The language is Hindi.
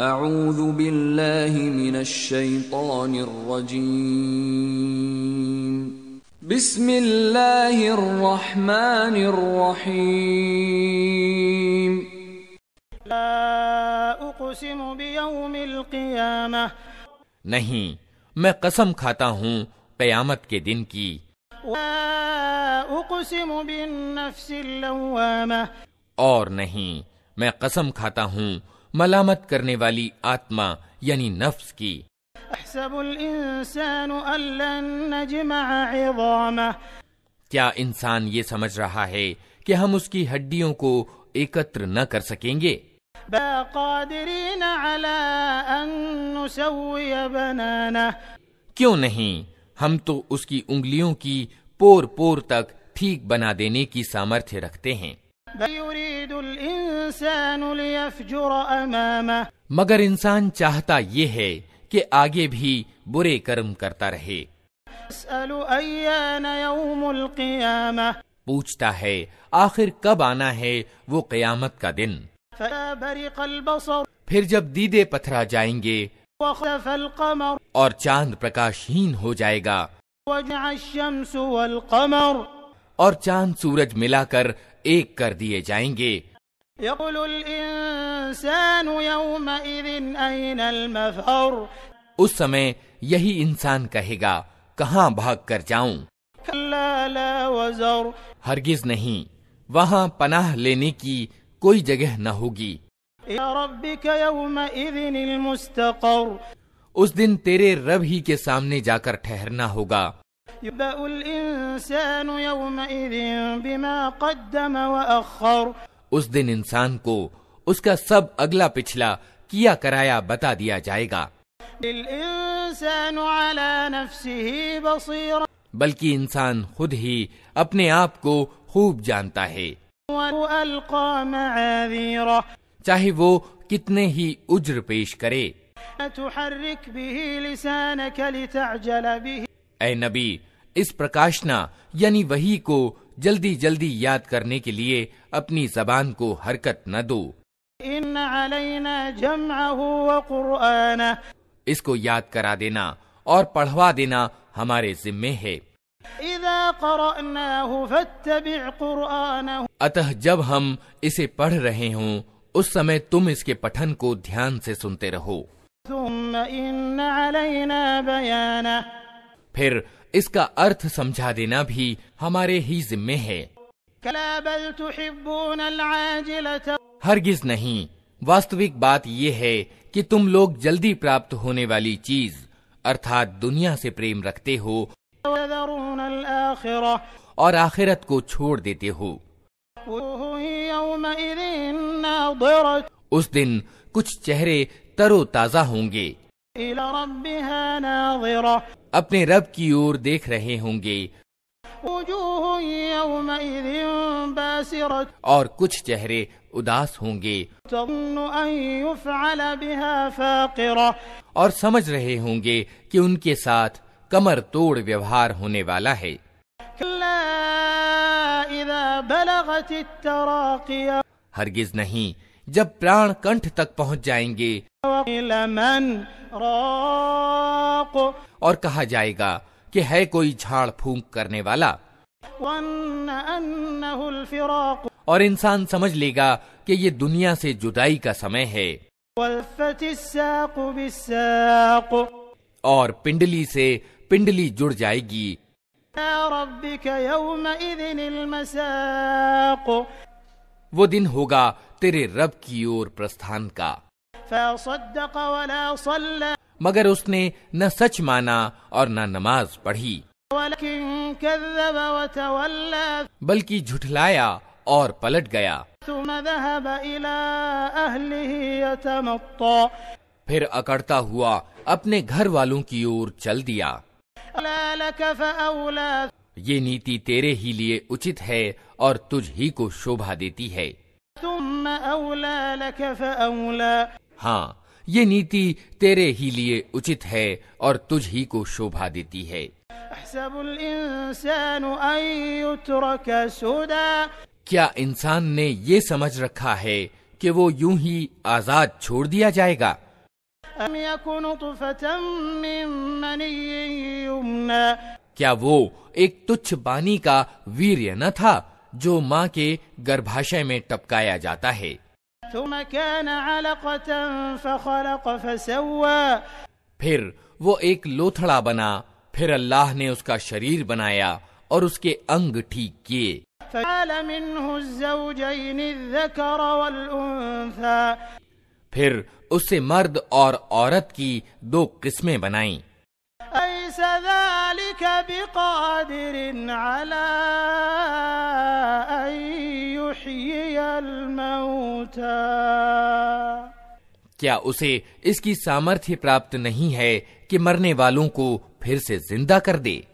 أعوذ بالله من الشيطان الرجيم بسم الله الرحمن الرحيم لا أقسم بيوم القيامة میں قسم کھاتا ہوں قیامت کے دن کی لا أقسم بالنفس اللوامة और नहीं मैं कसम खाता हूँ मलामत करने वाली आत्मा यानी नफ्स की क्या इंसान ये समझ रहा है कि हम उसकी हड्डियों को एकत्र न कर सकेंगे क्यों नहीं हम तो उसकी उंगलियों की पोर पोर तक ठीक बना देने की सामर्थ्य रखते हैं मगर इंसान चाहता ये है कि आगे भी बुरे कर्म करता रहे पूछता है आखिर कब आना है वो कयामत का दिन फिर जब दीदे पथरा जाएंगे और चांद प्रकाशहीन हो जाएगा और चांद सूरज मिलाकर एक कर दिए जाएंगे उस समय यही इंसान कहेगा कहाँ भाग कर जाऊं हरगिज नहीं वहाँ पनाह लेने की कोई जगह न होगी उस दिन तेरे रब ही के सामने जाकर ठहरना होगा उस दिन इंसान को उसका सब अगला पिछला किया कराया बता दिया जाएगा बल्कि इंसान खुद ही अपने आप को खूब जानता है चाहे वो कितने ही उज्र पेश करे हर भी नबी इस प्रकाशना यानी वही को जल्दी जल्दी याद करने के लिए अपनी जबान को हरकत न दो इसको याद करा देना और पढ़वा देना हमारे जिम्मे है अतः जब हम इसे पढ़ रहे हों उस समय तुम इसके पठन को ध्यान से सुनते रहो तुम फिर इसका अर्थ समझा देना भी हमारे ही जिम्मे है हरगिज नहीं वास्तविक बात यह है कि तुम लोग जल्दी प्राप्त होने वाली चीज अर्थात दुनिया से प्रेम रखते हो और आखिरत को छोड़ देते हो उस दिन कुछ चेहरे तरोताजा होंगे अपने रब की ओर देख रहे होंगे और कुछ चेहरे उदास होंगे और समझ रहे होंगे कि उनके साथ कमर तोड़ व्यवहार होने वाला है हरगिज नहीं जब प्राण कंठ तक पहुंच जाएंगे राक और कहा जाएगा कि है कोई झाड़ फूंक करने वाला और इंसान समझ लेगा कि ये दुनिया से जुदाई का समय है और पिंडली से पिंडली जुड़ जाएगी वो दिन होगा तेरे रब की ओर प्रस्थान का मगर उसने न सच माना और न नमाज पढ़ी बल्कि झुठलाया और पलट गया फिर अकड़ता हुआ अपने घर वालों की ओर चल दिया ये नीति तेरे ही लिए उचित है और तुझ ही को शोभा देती है हाँ ये नीति तेरे ही लिए उचित है और तुझ ही को शोभा देती है क्या इंसान ने ये समझ रखा है कि वो यूं ही आजाद छोड़ दिया जाएगा क्या वो एक तुच्छ बानी का वीर्य न था जो माँ के गर्भाशय में टपकाया जाता है फिर वो एक लोथड़ा बना फिर अल्लाह ने उसका शरीर बनाया और उसके अंग ठीक किए फिर उससे मर्द और औरत की दो किस्में बनाई लिखा अला क्या उसे इसकी सामर्थ्य प्राप्त नहीं है कि मरने वालों को फिर से जिंदा कर दे